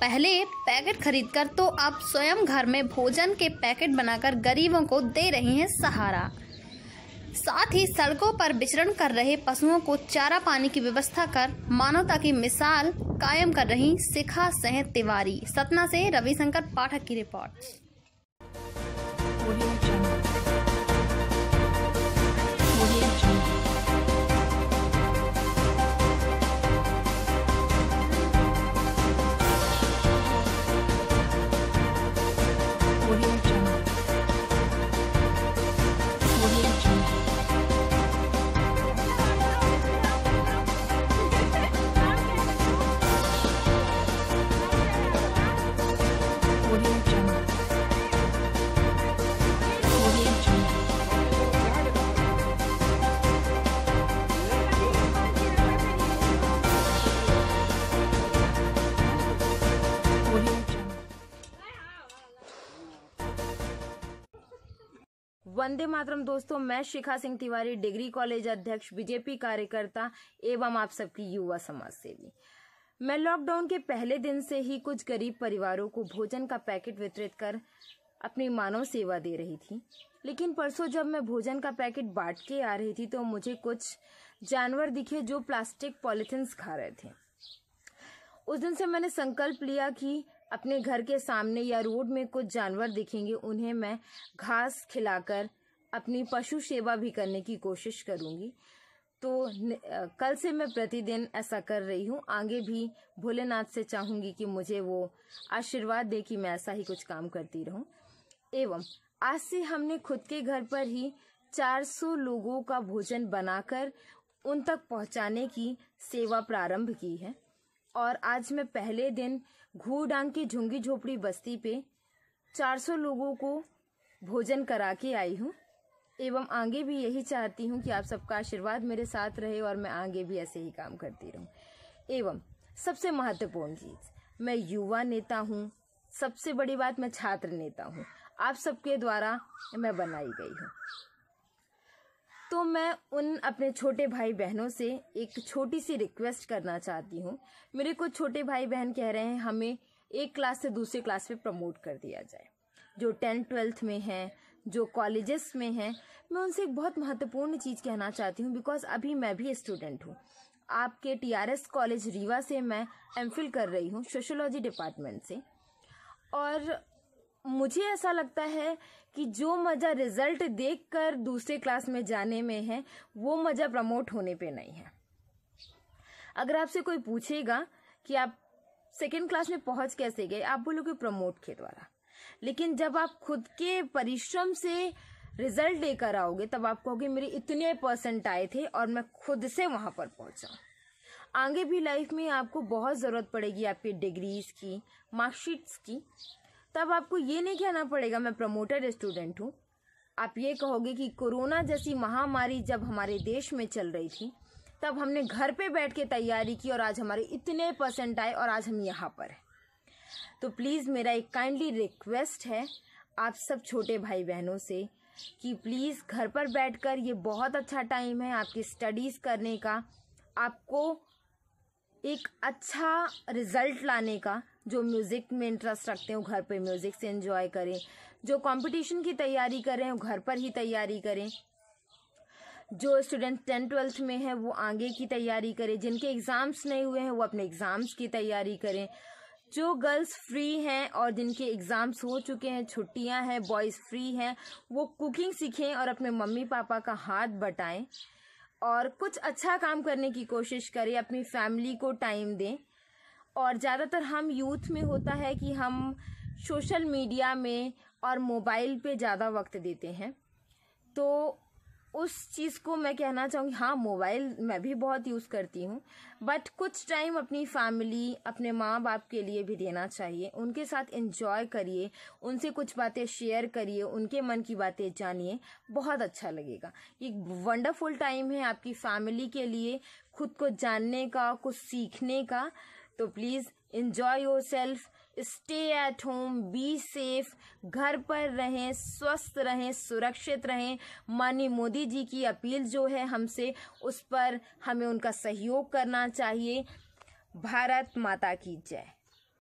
पहले पैकेट खरीदकर तो अब स्वयं घर में भोजन के पैकेट बनाकर गरीबों को दे रही हैं सहारा साथ ही सड़कों पर विचरण कर रहे पशुओं को चारा पानी की व्यवस्था कर मानवता की मिसाल कायम कर रही शिखा सह तिवारी सतना से रविशंकर पाठक की रिपोर्ट वंदे मातरम दोस्तों मैं शिखा सिंह तिवारी डिग्री कॉलेज अध्यक्ष बीजेपी कार्यकर्ता एवं आप सबकी युवा समाज सेवी मैं लॉकडाउन के पहले दिन से ही कुछ गरीब परिवारों को भोजन का पैकेट वितरित कर अपनी मानव सेवा दे रही थी लेकिन परसों जब मैं भोजन का पैकेट बांट के आ रही थी तो मुझे कुछ जानवर दिखे जो प्लास्टिक पॉलिथिन्स खा रहे थे उस दिन से मैंने संकल्प लिया कि अपने घर के सामने या रोड में कुछ जानवर दिखेंगे उन्हें मैं घास खिलाकर अपनी पशु सेवा भी करने की कोशिश करूंगी तो कल से मैं प्रतिदिन ऐसा कर रही हूँ आगे भी भोलेनाथ से चाहूँगी कि मुझे वो आशीर्वाद दे कि मैं ऐसा ही कुछ काम करती रहूँ एवं आज से हमने खुद के घर पर ही 400 लोगों का भोजन बनाकर उन तक पहुंचाने की सेवा प्रारंभ की है और आज मैं पहले दिन घूडांग की झुंगी झोपड़ी बस्ती पे 400 लोगों को भोजन करा के आई हूँ एवं आगे भी यही चाहती हूँ कि आप सबका आशीर्वाद मेरे साथ रहे और मैं आगे भी ऐसे ही काम करती रहूँ एवं सबसे महत्वपूर्ण चीज़ मैं युवा नेता हूँ सबसे बड़ी बात मैं छात्र नेता हूँ आप सबके द्वारा मैं बनाई गई हूँ तो मैं उन अपने छोटे भाई बहनों से एक छोटी सी रिक्वेस्ट करना चाहती हूँ मेरे कुछ छोटे भाई बहन कह रहे हैं हमें एक क्लास से दूसरे क्लास में प्रमोट कर दिया जाए जो टेंथ ट्वेल्थ में हैं जो कॉलेजेस में हैं मैं उनसे एक बहुत महत्वपूर्ण चीज़ कहना चाहती हूँ बिकॉज अभी मैं भी स्टूडेंट हूँ आपके टीआरएस कॉलेज रीवा से मैं एमफिल कर रही हूँ सोशोलॉजी डिपार्टमेंट से और मुझे ऐसा लगता है कि जो मज़ा रिजल्ट देखकर दूसरे क्लास में जाने में है वो मज़ा प्रमोट होने पे नहीं है अगर आपसे कोई पूछेगा कि आप सेकेंड क्लास में पहुंच कैसे गए आप बोलोगे प्रमोट के द्वारा लेकिन जब आप खुद के परिश्रम से रिजल्ट लेकर आओगे तब आप कहोगे मेरे इतने परसेंट आए थे और मैं खुद से वहाँ पर पहुँचा आगे भी लाइफ में आपको बहुत ज़रूरत पड़ेगी आपकी डिग्रीज़ की मार्कशीट्स की तब आपको ये नहीं कहना पड़ेगा मैं प्रमोटेड स्टूडेंट हूँ आप ये कहोगे कि कोरोना जैसी महामारी जब हमारे देश में चल रही थी तब हमने घर पे बैठ के तैयारी की और आज हमारे इतने परसेंट आए और आज हम यहाँ पर हैं तो प्लीज़ मेरा एक काइंडली रिक्वेस्ट है आप सब छोटे भाई बहनों से कि प्लीज़ घर पर बैठकर ये बहुत अच्छा टाइम है आपकी स्टडीज़ करने का आपको एक अच्छा रिज़ल्ट लाने का जो म्यूज़िक में इंटरेस्ट रखते हो घर पे म्यूज़िक से एंजॉय करें जो कंपटीशन की तैयारी कर रहे घर पर ही तैयारी करें जो स्टूडेंट टेंथ ट्वेल्थ में है वो आगे की तैयारी करें जिनके एग्ज़ाम्स नहीं हुए हैं वो अपने एग्ज़ाम्स की तैयारी करें जो गर्ल्स फ्री हैं और जिनके एग्ज़ाम्स हो चुके हैं छुट्टियां हैं बॉयज़ फ्री हैं वो कुकिंग सीखें और अपने मम्मी पापा का हाथ बटाएं और कुछ अच्छा काम करने की कोशिश करें अपनी फैमिली को टाइम दें और ज़्यादातर हम यूथ में होता है कि हम सोशल मीडिया में और मोबाइल पे ज़्यादा वक्त देते हैं तो उस चीज़ को मैं कहना चाहूँगी हाँ मोबाइल मैं भी बहुत यूज़ करती हूँ बट कुछ टाइम अपनी फैमिली अपने माँ बाप के लिए भी देना चाहिए उनके साथ एंजॉय करिए उनसे कुछ बातें शेयर करिए उनके मन की बातें जानिए बहुत अच्छा लगेगा ये वंडरफुल टाइम है आपकी फैमिली के लिए खुद को जानने का कुछ सीखने का तो please enjoy yourself stay at home be safe घर पर रहें स्वस्थ रहें सुरक्षित रहें माननीय मोदी जी की अपील जो है हमसे उस पर हमें उनका सहयोग करना चाहिए भारत माता की जय